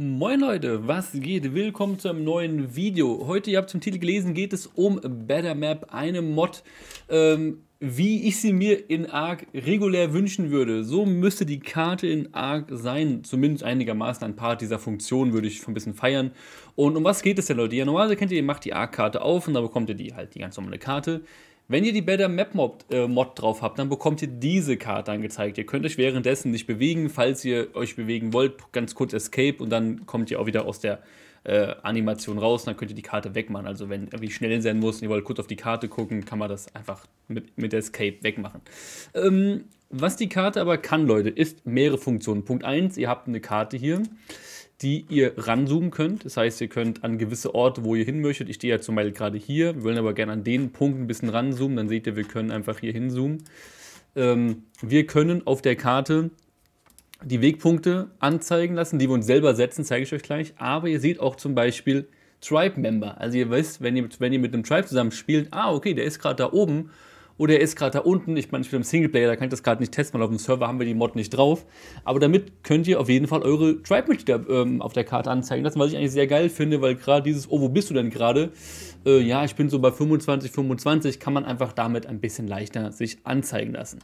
Moin Leute, was geht? Willkommen zu einem neuen Video. Heute, ihr habt zum Titel gelesen, geht es um Better Map, eine Mod, ähm, wie ich sie mir in ARK regulär wünschen würde. So müsste die Karte in ARK sein, zumindest einigermaßen ein paar dieser Funktionen würde ich ein bisschen feiern. Und um was geht es denn, Leute? Ja, normalerweise kennt ihr, ihr macht die ARK-Karte auf und da bekommt ihr die halt die ganz normale Karte. Wenn ihr die Better Map äh, Mod, drauf habt, dann bekommt ihr diese Karte angezeigt. Ihr könnt euch währenddessen nicht bewegen. Falls ihr euch bewegen wollt, ganz kurz Escape und dann kommt ihr auch wieder aus der äh, Animation raus. Dann könnt ihr die Karte wegmachen. Also wenn ihr schnell sein muss und ihr wollt kurz auf die Karte gucken, kann man das einfach mit, mit Escape wegmachen. Ähm, was die Karte aber kann, Leute, ist mehrere Funktionen. Punkt 1, ihr habt eine Karte hier die ihr ranzoomen könnt. Das heißt, ihr könnt an gewisse Orte, wo ihr hin möchtet, ich stehe ja zum Beispiel gerade hier, wir wollen aber gerne an den Punkt ein bisschen ranzoomen, dann seht ihr, wir können einfach hier hinzoomen. Ähm, wir können auf der Karte die Wegpunkte anzeigen lassen, die wir uns selber setzen, zeige ich euch gleich. Aber ihr seht auch zum Beispiel Tribe-Member. Also ihr wisst, wenn ihr, wenn ihr mit einem Tribe zusammen spielt, ah, okay, der ist gerade da oben oder er ist gerade da unten. Ich meine, ich bin im Singleplayer, da kann ich das gerade nicht testen, weil auf dem Server haben wir die Mod nicht drauf. Aber damit könnt ihr auf jeden Fall eure Tribe-Mitglieder ähm, auf der Karte anzeigen lassen, was ich eigentlich sehr geil finde, weil gerade dieses, oh, wo bist du denn gerade? Äh, ja, ich bin so bei 25, 25, kann man einfach damit ein bisschen leichter sich anzeigen lassen.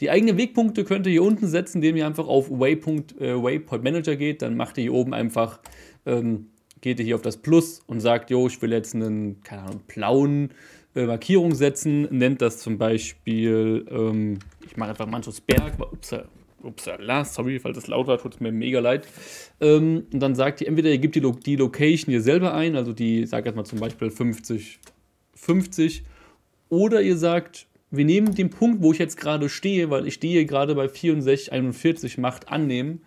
Die eigenen Wegpunkte könnt ihr hier unten setzen, indem ihr einfach auf Waypoint, äh, Waypoint Manager geht. Dann macht ihr hier oben einfach, ähm, geht ihr hier auf das Plus und sagt, jo, ich will jetzt einen, keine Ahnung, blauen äh, Markierung setzen, nennt das zum Beispiel, ähm, ich mache einfach Manchusberg, upsa, upsala, sorry, falls das laut war, tut es mir mega leid. Ähm, und dann sagt ihr entweder, ihr gebt die, Lo die Location hier selber ein, also die, sag jetzt mal zum Beispiel 50, 50, oder ihr sagt, wir nehmen den Punkt, wo ich jetzt gerade stehe, weil ich stehe gerade bei 64, 41, Macht annehmen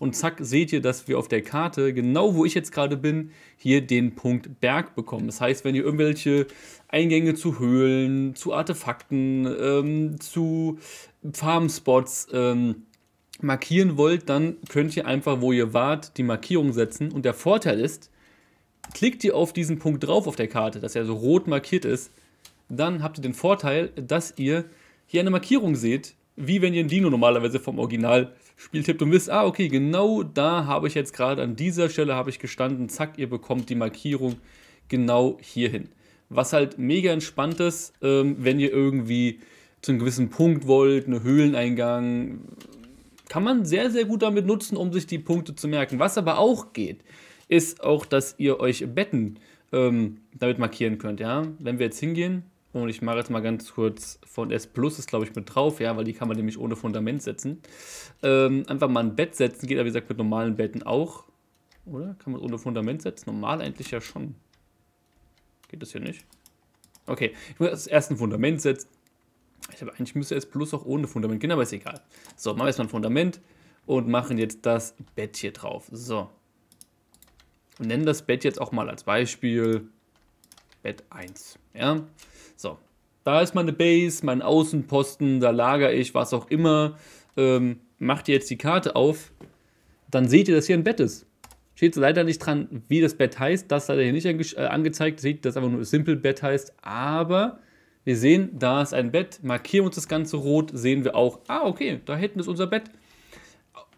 und zack seht ihr, dass wir auf der Karte, genau wo ich jetzt gerade bin, hier den Punkt Berg bekommen. Das heißt, wenn ihr irgendwelche Eingänge zu Höhlen, zu Artefakten, ähm, zu Farmspots ähm, markieren wollt, dann könnt ihr einfach, wo ihr wart, die Markierung setzen. Und der Vorteil ist, klickt ihr auf diesen Punkt drauf auf der Karte, dass er so rot markiert ist, dann habt ihr den Vorteil, dass ihr hier eine Markierung seht, wie wenn ihr ein Dino normalerweise vom Original spielt, tippt und wisst, ah, okay, genau da habe ich jetzt gerade an dieser Stelle habe ich gestanden, zack, ihr bekommt die Markierung genau hierhin. Was halt mega entspannt ist, ähm, wenn ihr irgendwie zu einem gewissen Punkt wollt, einen Höhleneingang, kann man sehr, sehr gut damit nutzen, um sich die Punkte zu merken. Was aber auch geht, ist auch, dass ihr euch Betten ähm, damit markieren könnt. Ja? Wenn wir jetzt hingehen, und ich mache jetzt mal ganz kurz von S Plus ist, glaube ich, mit drauf, ja, weil die kann man nämlich ohne Fundament setzen. Ähm, einfach mal ein Bett setzen, geht aber wie gesagt mit normalen Betten auch. Oder? Kann man ohne Fundament setzen? Normal eigentlich ja schon. Geht das hier nicht? Okay, ich muss erst ein Fundament setzen. Ich habe eigentlich müsste S Plus auch ohne Fundament gehen, aber ist egal. So, machen wir erstmal ein Fundament und machen jetzt das Bett hier drauf. So. Und nennen das Bett jetzt auch mal als Beispiel Bett 1. Ja. So, da ist meine Base, mein Außenposten, da lagere ich, was auch immer. Ähm, macht ihr jetzt die Karte auf, dann seht ihr, dass hier ein Bett ist. Steht leider nicht dran, wie das Bett heißt. Das hat er hier nicht ange äh, angezeigt. Seht, dass einfach nur Simple Bett heißt. Aber wir sehen, da ist ein Bett. Markieren uns das Ganze rot. Sehen wir auch, ah, okay, da hinten ist unser Bett.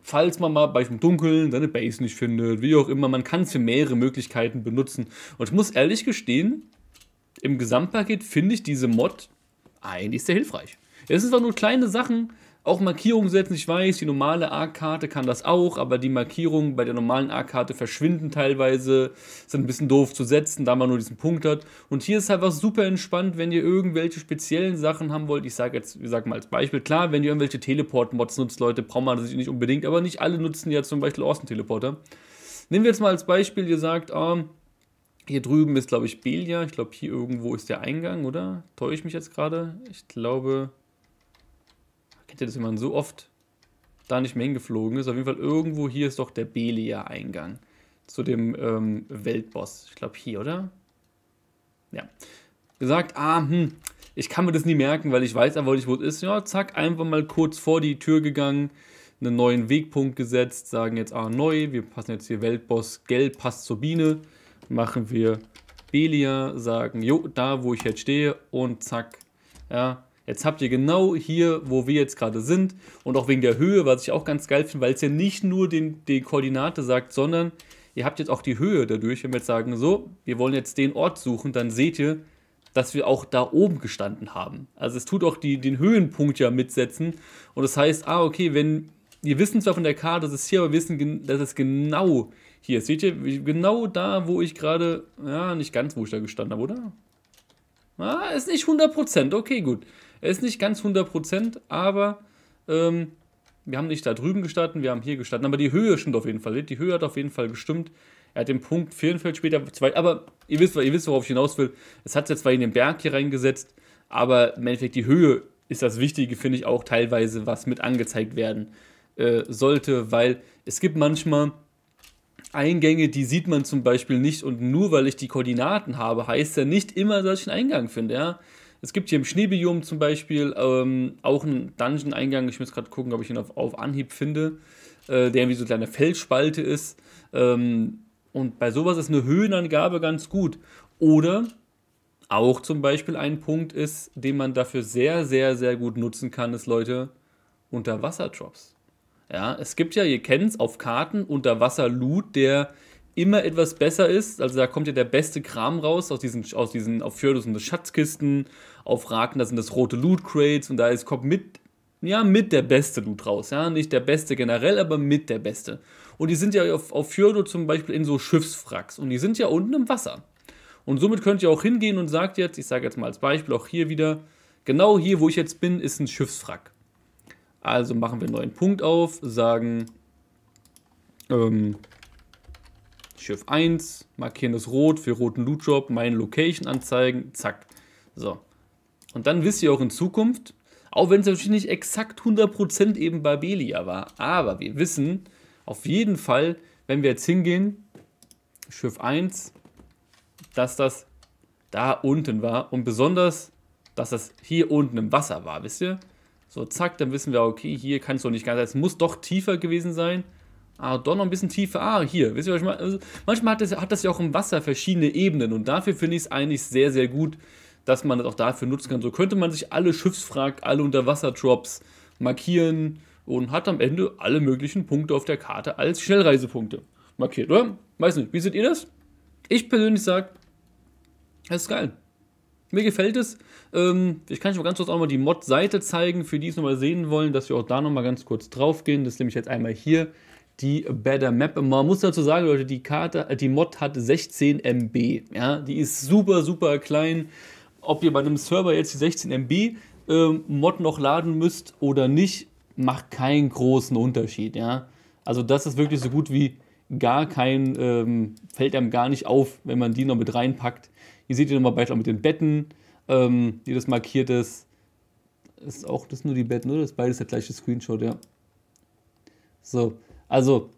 Falls man mal bei dem Dunkeln seine Base nicht findet, wie auch immer, man kann es für mehrere Möglichkeiten benutzen. Und ich muss ehrlich gestehen, im Gesamtpaket finde ich diese Mod eigentlich sehr hilfreich. Es sind zwar nur kleine Sachen, auch Markierungen setzen. Ich weiß, die normale A-Karte kann das auch, aber die Markierungen bei der normalen A-Karte verschwinden teilweise, sind ein bisschen doof zu setzen, da man nur diesen Punkt hat. Und hier ist es einfach super entspannt, wenn ihr irgendwelche speziellen Sachen haben wollt. Ich sage jetzt, wie sagen mal als Beispiel, klar, wenn ihr irgendwelche Teleport-Mods nutzt, Leute, braucht man das nicht unbedingt, aber nicht alle nutzen ja zum Beispiel Orson-Teleporter. Nehmen wir jetzt mal als Beispiel, ihr sagt, oh, hier drüben ist, glaube ich, Belia. Ich glaube, hier irgendwo ist der Eingang, oder? Täusche ich mich jetzt gerade? Ich glaube... Kennt ihr das, wenn man so oft da nicht mehr hingeflogen ist? Auf jeden Fall irgendwo hier ist doch der Belia-Eingang. Zu dem ähm, Weltboss. Ich glaube, hier, oder? Ja. Gesagt, ah, hm, ich kann mir das nie merken, weil ich weiß einfach nicht, wo es ist. Ja, zack, einfach mal kurz vor die Tür gegangen, einen neuen Wegpunkt gesetzt, sagen jetzt, ah, neu, wir passen jetzt hier Weltboss, gelb passt zur Biene machen wir Belia, sagen, jo, da wo ich jetzt stehe und zack. Ja, jetzt habt ihr genau hier, wo wir jetzt gerade sind und auch wegen der Höhe, was ich auch ganz geil finde, weil es ja nicht nur den, die Koordinate sagt, sondern ihr habt jetzt auch die Höhe dadurch. Wenn wir jetzt sagen, so, wir wollen jetzt den Ort suchen, dann seht ihr, dass wir auch da oben gestanden haben. Also es tut auch die, den Höhenpunkt ja mitsetzen. Und das heißt, ah, okay, wenn wir wissen zwar von der Karte, dass es hier, aber wir wissen, dass es genau hier ist. Seht ihr, genau da, wo ich gerade, ja, nicht ganz, wo ich da gestanden habe, oder? Ah, ist nicht 100%, okay, gut. Er ist nicht ganz 100%, aber ähm, wir haben nicht da drüben gestanden, wir haben hier gestanden. Aber die Höhe stimmt auf jeden Fall. Die Höhe hat auf jeden Fall gestimmt. Er hat den Punkt 44 später, zwei, aber ihr wisst, ihr wisst, worauf ich hinaus will. Es hat jetzt zwar in den Berg hier reingesetzt, aber im Endeffekt die Höhe ist das Wichtige, finde ich auch teilweise, was mit angezeigt werden äh, sollte, weil es gibt manchmal Eingänge, die sieht man zum Beispiel nicht und nur weil ich die Koordinaten habe, heißt ja nicht immer, dass ich einen Eingang finde. Ja? Es gibt hier im Schneebiom zum Beispiel ähm, auch einen Dungeon-Eingang. Ich muss gerade gucken, ob ich ihn auf, auf Anhieb finde, äh, der irgendwie so eine kleine Felsspalte ist. Ähm, und bei sowas ist eine Höhenangabe ganz gut. Oder auch zum Beispiel ein Punkt ist, den man dafür sehr, sehr, sehr gut nutzen kann, ist Leute unter Wasser Drops. Ja, es gibt ja, ihr kennt es, auf Karten unter Wasser Loot, der immer etwas besser ist. Also da kommt ja der beste Kram raus aus diesen, aus diesen auf Fjordus sind das Schatzkisten, auf Raken, da sind das rote Loot Crates und da ist, kommt mit, ja, mit der beste Loot raus. Ja, nicht der beste generell, aber mit der beste. Und die sind ja auf, auf Fjordo zum Beispiel in so Schiffswracks und die sind ja unten im Wasser. Und somit könnt ihr auch hingehen und sagt jetzt, ich sage jetzt mal als Beispiel auch hier wieder, genau hier, wo ich jetzt bin, ist ein Schiffswrack. Also machen wir einen neuen Punkt auf, sagen ähm, Schiff 1, markieren das rot für roten Loot job meine Location anzeigen, zack. So. Und dann wisst ihr auch in Zukunft, auch wenn es natürlich nicht exakt 100% eben Barbelia war, aber wir wissen auf jeden Fall, wenn wir jetzt hingehen, Schiff 1, dass das da unten war und besonders, dass das hier unten im Wasser war, wisst ihr? So, zack, dann wissen wir, okay, hier kann es doch nicht ganz sein. Es muss doch tiefer gewesen sein. Ah, doch noch ein bisschen tiefer. Ah, hier. Wisst ihr, was ich meine? Also, manchmal hat das, hat das ja auch im Wasser verschiedene Ebenen. Und dafür finde ich es eigentlich sehr, sehr gut, dass man das auch dafür nutzen kann. So könnte man sich alle Schiffsfrag, alle Unterwasserdrops markieren und hat am Ende alle möglichen Punkte auf der Karte als Schnellreisepunkte markiert, oder? Weiß nicht. Wie seht ihr das? Ich persönlich sage, das ist geil. Mir gefällt es. Ähm, ich kann euch mal ganz kurz auch mal die Mod-Seite zeigen, für die es nochmal sehen wollen, dass wir auch da nochmal ganz kurz drauf gehen. Das nehme ich jetzt einmal hier die Better Map. Man muss dazu sagen, Leute, die Karte, äh, die Mod hat 16 MB. Ja, die ist super, super klein. Ob ihr bei einem Server jetzt die 16 MB ähm, Mod noch laden müsst oder nicht, macht keinen großen Unterschied. Ja, also das ist wirklich so gut wie gar kein, ähm, fällt einem gar nicht auf, wenn man die noch mit reinpackt. Hier seht ihr nochmal Beispiel mit den Betten, ähm, wie das markiert ist. Ist auch das nur die Betten, oder? Das ist beides der gleiche Screenshot, ja. So, also,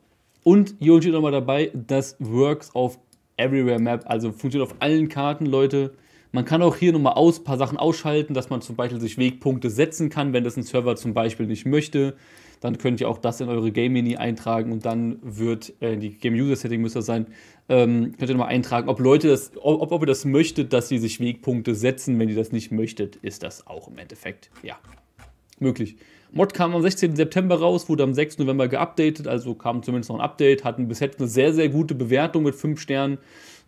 und hier steht nochmal dabei, das Works auf Everywhere Map, also funktioniert auf allen Karten, Leute. Man kann auch hier nochmal aus, ein paar Sachen ausschalten, dass man zum Beispiel sich Wegpunkte setzen kann, wenn das ein Server zum Beispiel nicht möchte. Dann könnt ihr auch das in eure Game Mini eintragen und dann wird, äh, die Game User Setting müsste das sein, ähm, könnt ihr nochmal eintragen, ob Leute das, ob, ob ihr das möchtet, dass sie sich Wegpunkte setzen. Wenn ihr das nicht möchtet, ist das auch im Endeffekt, ja, möglich. Mod kam am 16. September raus, wurde am 6. November geupdatet, also kam zumindest noch ein Update, hatten bis jetzt eine sehr, sehr gute Bewertung mit 5 Sternen.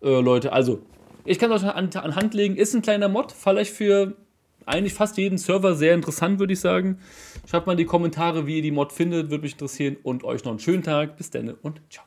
Äh, Leute, also ich kann es euch an, an Hand legen, ist ein kleiner Mod, vielleicht für eigentlich fast jeden Server sehr interessant, würde ich sagen. Schreibt mal in die Kommentare, wie ihr die Mod findet, würde mich interessieren und euch noch einen schönen Tag. Bis dann und ciao.